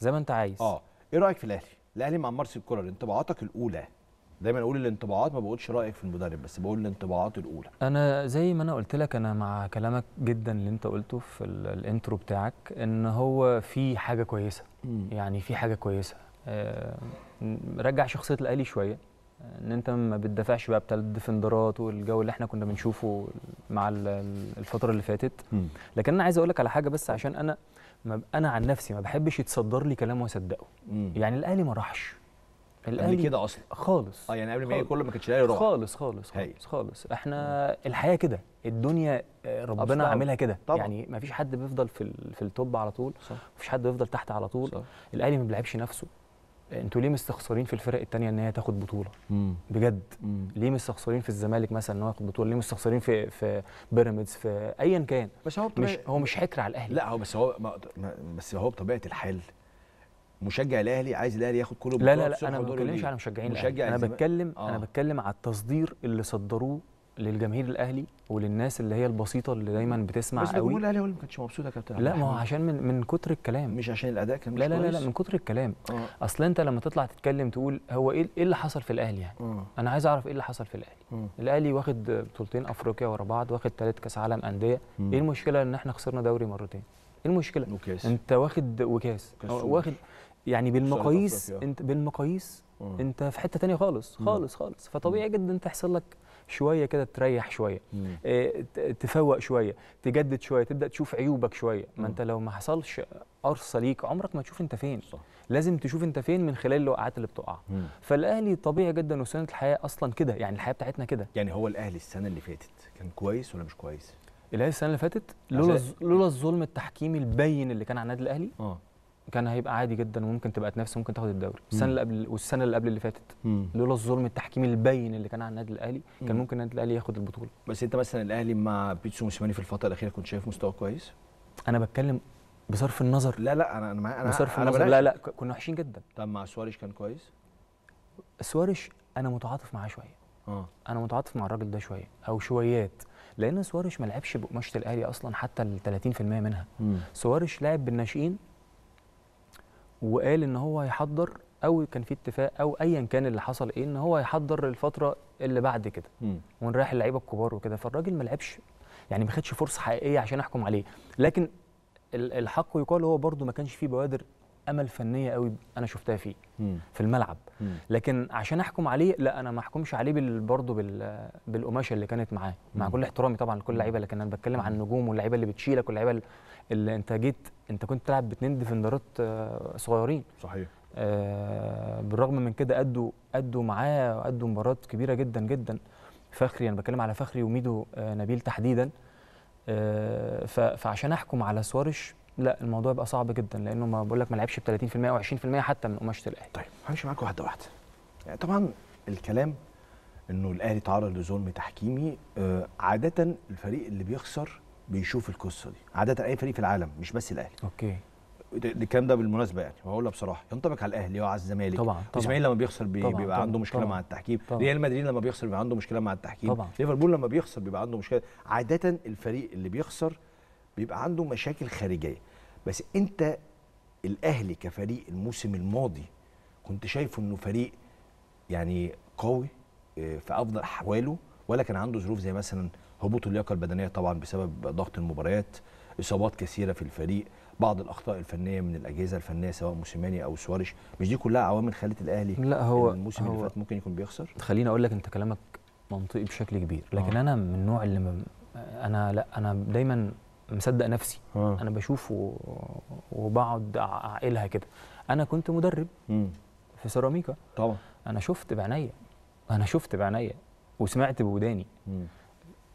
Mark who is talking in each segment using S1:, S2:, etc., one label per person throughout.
S1: زي ما انت عايز اه
S2: ايه رايك في الاهلي الاهلي مع مارسيل كولر انطباعاتك الاولى دايما اقول الانطباعات ما بقولش رايك في المدرب بس بقول الانطباعات الاولى
S1: انا زي ما انا قلت لك انا مع كلامك جدا اللي انت قلته في الانترو بتاعك ان هو في حاجه كويسه م. يعني في حاجه كويسه آه رجع شخصيه الاهلي شويه ان انت ما بتدافعش بقى بتلات ديفندرات والجو اللي احنا كنا بنشوفه مع الفتره اللي فاتت م. لكن انا عايز اقول لك على حاجه بس عشان انا ما انا عن نفسي ما بحبش يتصدر لي كلام واصدقه يعني الاهلي ما راحش الاهلي كده اصلا خالص اه يعني قبل ما يجي كله ما كانش الاهلي راح خالص خالص خالص, خالص. احنا الحياه كده الدنيا آه، ربنا عاملها كده يعني ما فيش حد بيفضل في في التوب على طول ما فيش حد بيفضل تحت على طول صح. الاهلي ما بيلعبش نفسه انتوا ليه مستخسرين في الفرق الثانيه ان هي تاخد بطوله مم. بجد مم. ليه مستخسرين في الزمالك مثلا ان هو ياخد بطوله ليه مستخسرين في في بيراميدز في ايا كان بس هو مش هو مش حكر
S2: على الاهلي لا هو بس هو ما بس هو بطبيعه الحال مشجع الاهلي عايز الاهلي ياخد كل بطوله لا لا لا انا ما بتكلمش على مشجعين مشجع الاهلي انا بتكلم آه. انا
S1: بتكلم على التصدير اللي صدروه للجماهير الاهلي وللناس اللي هي البسيطه اللي دايما بتسمع بس قوي بس الجمهور
S2: الاهلي هو اللي ما كانش مبسوط يا كابتن لا ما هو عشان
S1: من من كتر الكلام مش عشان الاداء كان مش لا لا لا, لا من كتر الكلام أوه. اصل انت لما تطلع تتكلم تقول هو ايه, إيه اللي حصل في الاهلي يعني أوه. انا عايز اعرف ايه اللي حصل في الاهلي أوه. الاهلي واخد بطولتين افريقيا ورا بعض واخد ثلاث كاس عالم انديه ايه المشكله ان احنا خسرنا دوري مرتين ايه المشكله وكاس. انت واخد وكاس واخد يعني بالمقاييس انت بالمقاييس مم. انت في حته تانية خالص خالص خالص فطبيعي جدا تحصل لك شويه كده تريح شويه اه تفوق شويه تجدد شويه تبدا تشوف عيوبك شويه ما انت لو ما حصلش قرصه ليك عمرك ما تشوف انت فين صح. لازم تشوف انت فين من خلال الوقعات اللي بتقع فالاهلي طبيعي جدا وسنه الحياه اصلا كده يعني الحياه بتاعتنا كده يعني هو الاهلي السنه اللي فاتت كان كويس ولا مش كويس الاهلي السنه اللي فاتت لولا لولا الظلم التحكيمي البين اللي كان على النادي الاهلي اه كان هيبقى عادي جدا وممكن تبقى تنافس وممكن تاخد الدوري السنه اللي قبل والسنه اللي قبل اللي فاتت لولا الظلم التحكيمي البين اللي كان على النادي الاهلي كان ممكن النادي الاهلي ياخد البطوله بس انت مثلا الاهلي مع بيتسو موسيماني
S2: في الفتره الاخيره كنت شايف مستوى كويس انا بتكلم بصرف النظر لا لا انا انا انا بصرف أنا النظر لا لا كنا وحشين جدا طب مع سواريش كان كويس
S1: سواريش انا متعاطف معاه شويه اه انا متعاطف مع الراجل ده شويه او شويات لان سواريش ما لعبش بقماشه الاهلي اصلا حتى ال 30% منها سواريش لعب بالناشئين وقال ان هو هيحضر او كان في اتفاق او ايا كان اللي حصل ايه ان هو هيحضر الفتره اللي بعد كده ونريح اللعيبه الكبار وكده فالراجل ما لعبش يعني ما خدش فرصه حقيقيه عشان احكم عليه لكن الحق يقال هو برده ما كانش فيه بوادر امل فنيه قوي انا شفتها فيه مم. في الملعب مم. لكن عشان احكم عليه لا انا ما احكمش عليه برضه بالقماشه اللي كانت معاه مع كل احترامي طبعا لكل لعيبه لكن انا بتكلم عن النجوم واللعيبه اللي بتشيلك واللعيبه اللي انت جيت انت كنت تلعب باتنين ديفندرات آه، صغيرين صحيح آه بالرغم من كده ادوا ادوا معاه ادوا مباريات كبيره جدا جدا فخري انا بتكلم على فخري وميدو آه نبيل تحديدا آه فعشان احكم على سوارش لا الموضوع بقى صعب جدا لانه ما بقول لك ما لعبش ب 30% و 20% حتى من قماشه الاهلي طيب همشي معاك واحده واحده يعني طبعا
S2: الكلام انه الاهلي تعرض لظلم تحكيمي آه عاده الفريق اللي بيخسر بيشوف القصه دي عاده اي فريق في العالم مش بس الاهلي اوكي الكلام ده بالمناسبه يعني بقولها بصراحه ينطبق على الاهلي وعلى الزمالك طبعا طبعا الاسماعيلي لما بيخسر بي طبعًا بيبقى طبعًا عنده مشكله طبعًا مع التحكيم ريال مدريد لما بيخسر بيبقى عنده مشكله مع التحكيم طبعًا ليفربول لما بيخسر بيبقى عنده مشكله عاده الفريق اللي بيخسر بيبقى عنده مشاكل خارجيه بس انت الاهلي كفريق الموسم الماضي كنت شايفه انه فريق يعني قوي آه، في افضل احواله ولا كان عنده ظروف زي مثلا هبوط اللياقه البدنيه طبعا بسبب ضغط المباريات اصابات كثيره في الفريق بعض الاخطاء الفنيه من الاجهزه الفنيه سواء موسيماني او سواريش مش دي كلها عوامل خلت الاهلي لا هو الموسم هو اللي فات ممكن يكون بيخسر
S1: خليني اقول لك انت كلامك منطقي بشكل كبير لكن آه. انا من النوع اللي م... انا لا انا دايما مصدق نفسي آه. انا بشوف و... وبقعد اعقلها كده انا كنت مدرب مم. في سيراميكا طبعا انا شفت بعينيا انا شفت بعينيا وسمعت بوداني آه،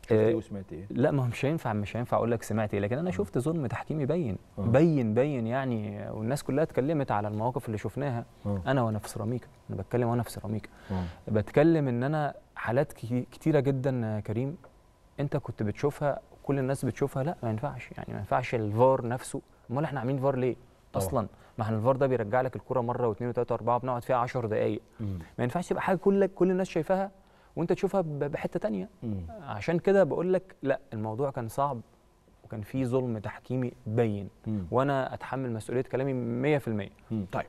S1: شفت ايه وسمعت ايه؟ لا ما مش هينفع مش هينفع اقول لك سمعت ايه لكن انا شفت ظلم تحكيمي بين آه. بين بين يعني والناس كلها اتكلمت على المواقف اللي شفناها آه. انا وانا في سيراميكا انا بتكلم وانا في سيراميكا بتكلم ان انا حالات كتيره جدا كريم انت كنت بتشوفها كل الناس بتشوفها لا ما ينفعش يعني ما ينفعش الفار نفسه امال احنا عاملين فار ليه طبعا. اصلا ما احنا الفار ده بيرجع لك الكوره مره واثنين وثلاثه واربعه بنقعد فيها 10 دقائق ما ينفعش تبقى حاجه كل كل الناس شايفاها وانت تشوفها بحته تانية مم. عشان كده بقول لك لا الموضوع كان صعب وكان في ظلم تحكيمي بين مم. وانا اتحمل مسؤوليه كلامي 100% طيب